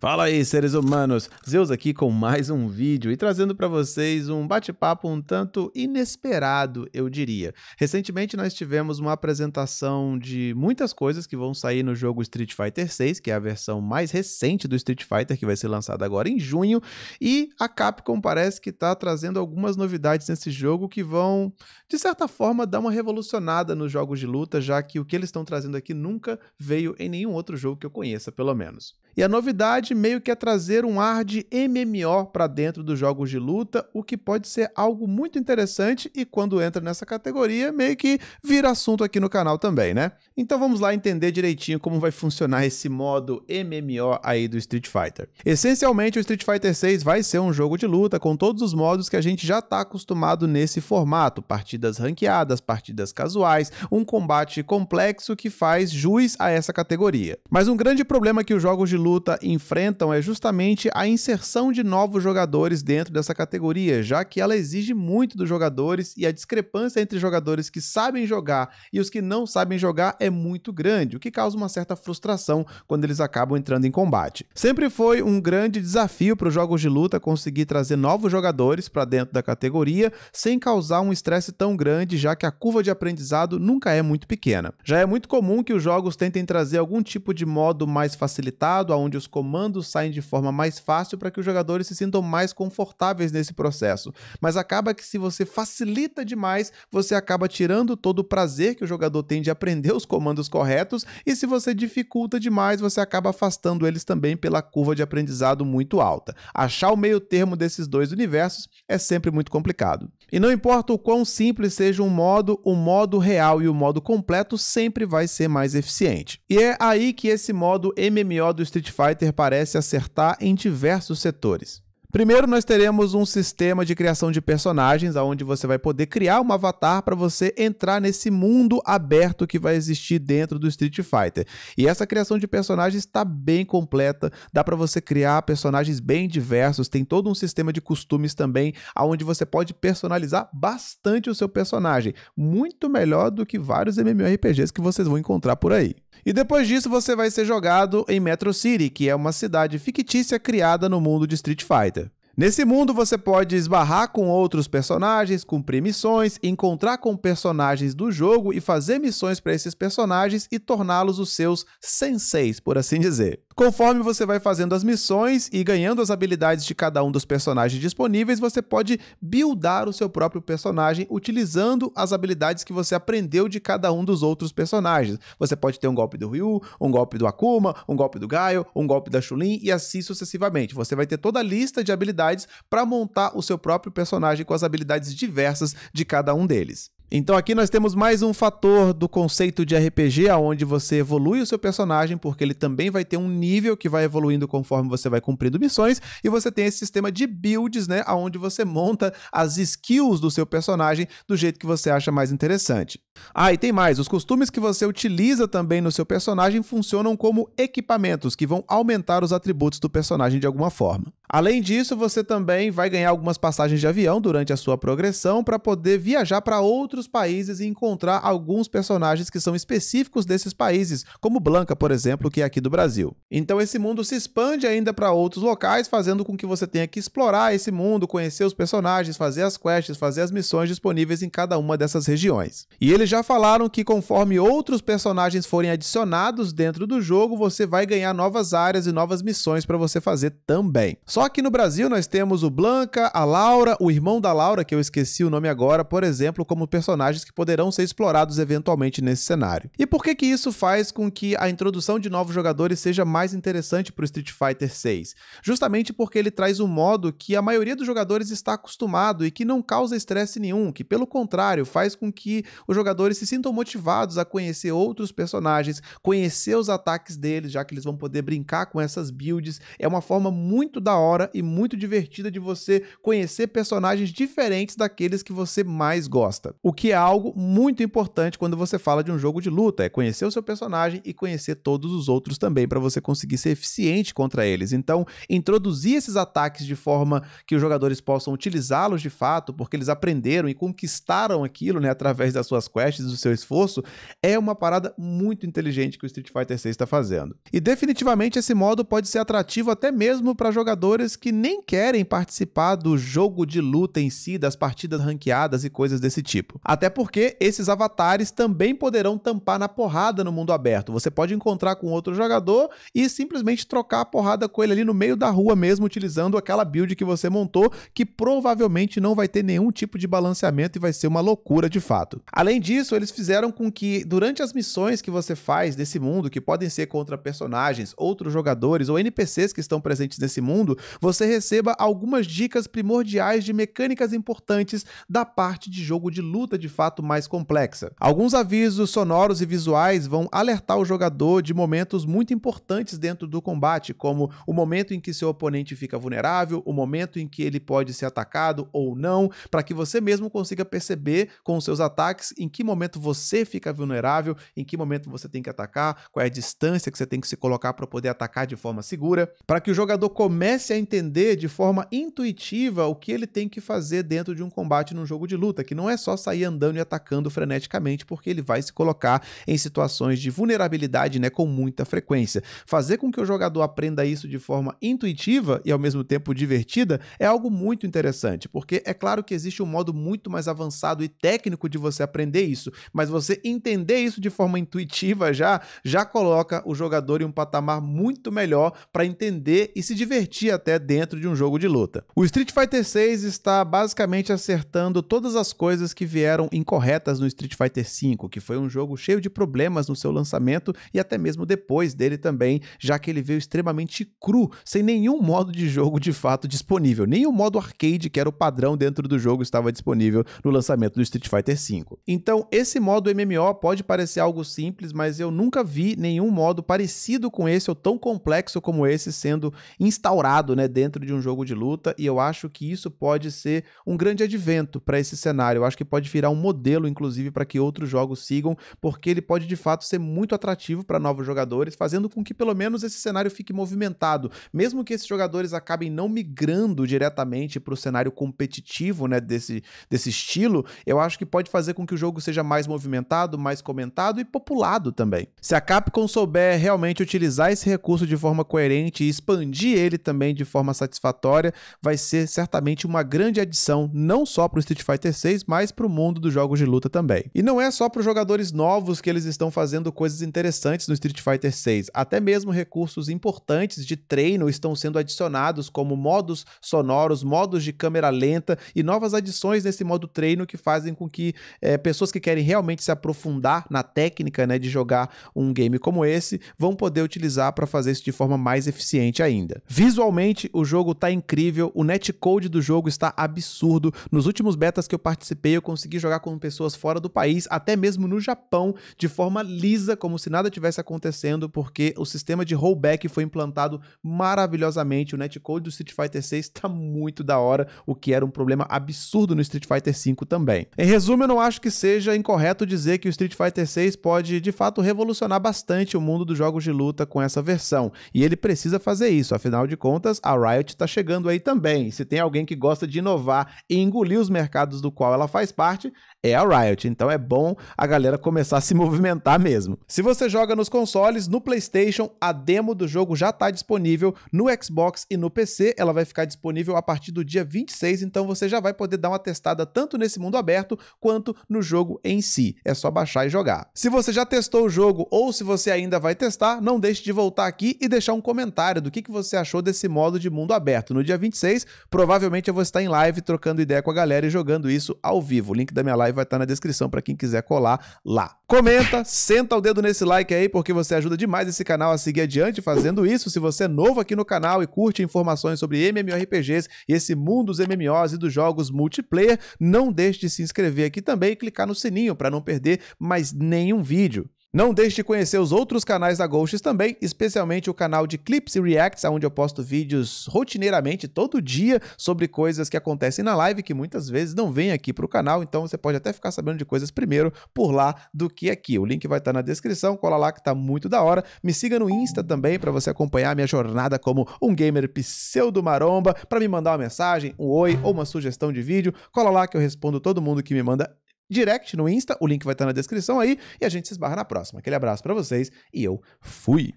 Fala aí, seres humanos! Zeus aqui com mais um vídeo e trazendo para vocês um bate-papo um tanto inesperado, eu diria. Recentemente nós tivemos uma apresentação de muitas coisas que vão sair no jogo Street Fighter 6, que é a versão mais recente do Street Fighter, que vai ser lançada agora em junho, e a Capcom parece que está trazendo algumas novidades nesse jogo que vão, de certa forma, dar uma revolucionada nos jogos de luta, já que o que eles estão trazendo aqui nunca veio em nenhum outro jogo que eu conheça, pelo menos. E a novidade meio que a é trazer um ar de MMO para dentro dos jogos de luta, o que pode ser algo muito interessante e quando entra nessa categoria, meio que vira assunto aqui no canal também, né? Então vamos lá entender direitinho como vai funcionar esse modo MMO aí do Street Fighter. Essencialmente, o Street Fighter 6 vai ser um jogo de luta com todos os modos que a gente já está acostumado nesse formato, partidas ranqueadas, partidas casuais, um combate complexo que faz jus a essa categoria. Mas um grande problema que os jogos de luta enfrentam enfrentam é justamente a inserção de novos jogadores dentro dessa categoria, já que ela exige muito dos jogadores e a discrepância entre jogadores que sabem jogar e os que não sabem jogar é muito grande, o que causa uma certa frustração quando eles acabam entrando em combate. Sempre foi um grande desafio para os jogos de luta conseguir trazer novos jogadores para dentro da categoria sem causar um estresse tão grande, já que a curva de aprendizado nunca é muito pequena. Já é muito comum que os jogos tentem trazer algum tipo de modo mais facilitado, onde os comandos quando saem de forma mais fácil para que os jogadores se sintam mais confortáveis nesse processo. Mas acaba que se você facilita demais, você acaba tirando todo o prazer que o jogador tem de aprender os comandos corretos, e se você dificulta demais, você acaba afastando eles também pela curva de aprendizado muito alta. Achar o meio termo desses dois universos é sempre muito complicado. E não importa o quão simples seja um modo, o modo real e o modo completo sempre vai ser mais eficiente. E é aí que esse modo MMO do Street Fighter parece parece acertar em diversos setores. Primeiro, nós teremos um sistema de criação de personagens, onde você vai poder criar um avatar para você entrar nesse mundo aberto que vai existir dentro do Street Fighter. E essa criação de personagens está bem completa, dá para você criar personagens bem diversos, tem todo um sistema de costumes também, onde você pode personalizar bastante o seu personagem, muito melhor do que vários MMORPGs que vocês vão encontrar por aí. E depois disso você vai ser jogado em Metro City, que é uma cidade fictícia criada no mundo de Street Fighter. Nesse mundo você pode esbarrar com outros personagens, cumprir missões, encontrar com personagens do jogo e fazer missões para esses personagens e torná-los os seus senseis, por assim dizer. Conforme você vai fazendo as missões e ganhando as habilidades de cada um dos personagens disponíveis, você pode buildar o seu próprio personagem utilizando as habilidades que você aprendeu de cada um dos outros personagens. Você pode ter um golpe do Ryu, um golpe do Akuma, um golpe do Gaio, um golpe da Chulin e assim sucessivamente. Você vai ter toda a lista de habilidades para montar o seu próprio personagem com as habilidades diversas de cada um deles. Então aqui nós temos mais um fator do conceito de RPG, aonde você evolui o seu personagem, porque ele também vai ter um nível que vai evoluindo conforme você vai cumprindo missões, e você tem esse sistema de builds, né, aonde você monta as skills do seu personagem do jeito que você acha mais interessante. Ah, e tem mais: os costumes que você utiliza também no seu personagem funcionam como equipamentos que vão aumentar os atributos do personagem de alguma forma. Além disso, você também vai ganhar algumas passagens de avião durante a sua progressão para poder viajar para outros países e encontrar alguns personagens que são específicos desses países, como Blanca, por exemplo, que é aqui do Brasil. Então esse mundo se expande ainda para outros locais, fazendo com que você tenha que explorar esse mundo, conhecer os personagens, fazer as quests, fazer as missões disponíveis em cada uma dessas regiões. E ele já falaram que conforme outros personagens forem adicionados dentro do jogo, você vai ganhar novas áreas e novas missões para você fazer também. Só que no Brasil nós temos o Blanca, a Laura, o irmão da Laura, que eu esqueci o nome agora, por exemplo, como personagens que poderão ser explorados eventualmente nesse cenário. E por que que isso faz com que a introdução de novos jogadores seja mais interessante para o Street Fighter 6? Justamente porque ele traz um modo que a maioria dos jogadores está acostumado e que não causa estresse nenhum, que pelo contrário, faz com que o jogador jogadores se sintam motivados a conhecer outros personagens, conhecer os ataques deles, já que eles vão poder brincar com essas builds. É uma forma muito da hora e muito divertida de você conhecer personagens diferentes daqueles que você mais gosta. O que é algo muito importante quando você fala de um jogo de luta, é conhecer o seu personagem e conhecer todos os outros também para você conseguir ser eficiente contra eles. Então, introduzir esses ataques de forma que os jogadores possam utilizá-los de fato, porque eles aprenderam e conquistaram aquilo, né, através das suas quests quests, do seu esforço, é uma parada muito inteligente que o Street Fighter 6 está fazendo. E definitivamente esse modo pode ser atrativo até mesmo para jogadores que nem querem participar do jogo de luta em si, das partidas ranqueadas e coisas desse tipo. Até porque esses avatares também poderão tampar na porrada no mundo aberto. Você pode encontrar com outro jogador e simplesmente trocar a porrada com ele ali no meio da rua mesmo, utilizando aquela build que você montou, que provavelmente não vai ter nenhum tipo de balanceamento e vai ser uma loucura de fato. Além disso, disso, eles fizeram com que, durante as missões que você faz nesse mundo, que podem ser contra personagens, outros jogadores ou NPCs que estão presentes nesse mundo, você receba algumas dicas primordiais de mecânicas importantes da parte de jogo de luta de fato mais complexa. Alguns avisos sonoros e visuais vão alertar o jogador de momentos muito importantes dentro do combate, como o momento em que seu oponente fica vulnerável, o momento em que ele pode ser atacado ou não, para que você mesmo consiga perceber com seus ataques em que que momento você fica vulnerável, em que momento você tem que atacar, qual é a distância que você tem que se colocar para poder atacar de forma segura, para que o jogador comece a entender de forma intuitiva o que ele tem que fazer dentro de um combate num jogo de luta, que não é só sair andando e atacando freneticamente, porque ele vai se colocar em situações de vulnerabilidade, né, com muita frequência. Fazer com que o jogador aprenda isso de forma intuitiva e ao mesmo tempo divertida é algo muito interessante, porque é claro que existe um modo muito mais avançado e técnico de você aprender isso. Mas você entender isso de forma intuitiva já, já coloca o jogador em um patamar muito melhor para entender e se divertir até dentro de um jogo de luta. O Street Fighter 6 está basicamente acertando todas as coisas que vieram incorretas no Street Fighter 5, que foi um jogo cheio de problemas no seu lançamento e até mesmo depois dele também, já que ele veio extremamente cru, sem nenhum modo de jogo de fato disponível, nem o modo arcade que era o padrão dentro do jogo estava disponível no lançamento do Street Fighter 5. Então então, esse modo MMO pode parecer algo simples, mas eu nunca vi nenhum modo parecido com esse ou tão complexo como esse sendo instaurado né, dentro de um jogo de luta, e eu acho que isso pode ser um grande advento para esse cenário. Eu acho que pode virar um modelo, inclusive, para que outros jogos sigam, porque ele pode de fato ser muito atrativo para novos jogadores, fazendo com que pelo menos esse cenário fique movimentado, mesmo que esses jogadores acabem não migrando diretamente para o cenário competitivo né, desse, desse estilo, eu acho que pode fazer com que o jogo seja seja mais movimentado, mais comentado e populado também. Se a Capcom souber realmente utilizar esse recurso de forma coerente e expandir ele também de forma satisfatória, vai ser certamente uma grande adição não só para o Street Fighter 6, mas para o mundo dos jogos de luta também. E não é só para os jogadores novos que eles estão fazendo coisas interessantes no Street Fighter 6, até mesmo recursos importantes de treino estão sendo adicionados como modos sonoros, modos de câmera lenta e novas adições nesse modo treino que fazem com que é, pessoas que querem realmente se aprofundar na técnica né, de jogar um game como esse vão poder utilizar para fazer isso de forma mais eficiente ainda. Visualmente, o jogo está incrível, o netcode do jogo está absurdo. Nos últimos betas que eu participei, eu consegui jogar com pessoas fora do país, até mesmo no Japão, de forma lisa, como se nada tivesse acontecendo, porque o sistema de rollback foi implantado maravilhosamente. O netcode do Street Fighter 6 está muito da hora, o que era um problema absurdo no Street Fighter 5 também. Em resumo, eu não acho que seja seja incorreto dizer que o Street Fighter VI pode de fato revolucionar bastante o mundo dos jogos de luta com essa versão. E ele precisa fazer isso, afinal de contas, a Riot está chegando aí também. Se tem alguém que gosta de inovar e engolir os mercados do qual ela faz parte, é a Riot, então é bom a galera começar a se movimentar mesmo. Se você joga nos consoles, no PlayStation, a demo do jogo já está disponível no Xbox e no PC, ela vai ficar disponível a partir do dia 26, então você já vai poder dar uma testada tanto nesse mundo aberto quanto no jogo em si. É só baixar e jogar. Se você já testou o jogo ou se você ainda vai testar, não deixe de voltar aqui e deixar um comentário do que, que você achou desse modo de mundo aberto. No dia 26, provavelmente eu vou estar em live trocando ideia com a galera e jogando isso ao vivo. O link da minha live live vai estar tá na descrição para quem quiser colar lá. Comenta, senta o dedo nesse like aí, porque você ajuda demais esse canal a seguir adiante fazendo isso. Se você é novo aqui no canal e curte informações sobre MMORPGs e esse mundo dos MMOs e dos jogos multiplayer, não deixe de se inscrever aqui também e clicar no sininho para não perder mais nenhum vídeo. Não deixe de conhecer os outros canais da Ghosts também, especialmente o canal de Clips e Reacts, onde eu posto vídeos rotineiramente, todo dia, sobre coisas que acontecem na live, que muitas vezes não vem aqui para o canal, então você pode até ficar sabendo de coisas primeiro por lá do que aqui. O link vai estar tá na descrição, cola lá que tá muito da hora. Me siga no Insta também para você acompanhar a minha jornada como um gamer pseudo maromba, para me mandar uma mensagem, um oi ou uma sugestão de vídeo. Cola lá que eu respondo todo mundo que me manda direct no Insta, o link vai estar na descrição aí e a gente se esbarra na próxima. Aquele abraço para vocês e eu fui.